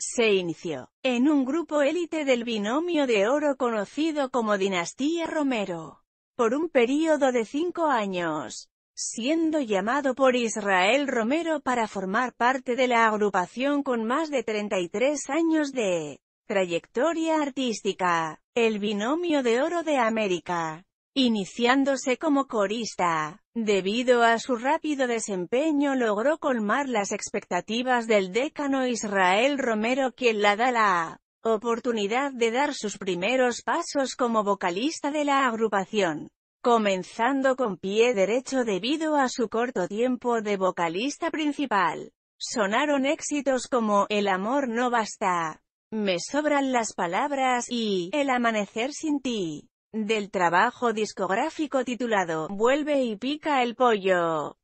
Se inició en un grupo élite del binomio de oro conocido como Dinastía Romero, por un período de cinco años, siendo llamado por Israel Romero para formar parte de la agrupación con más de 33 años de trayectoria artística, el binomio de oro de América iniciándose como corista. Debido a su rápido desempeño logró colmar las expectativas del décano Israel Romero quien la da la oportunidad de dar sus primeros pasos como vocalista de la agrupación. Comenzando con pie derecho debido a su corto tiempo de vocalista principal. Sonaron éxitos como El amor no basta, Me sobran las palabras y El amanecer sin ti del trabajo discográfico titulado Vuelve y pica el pollo.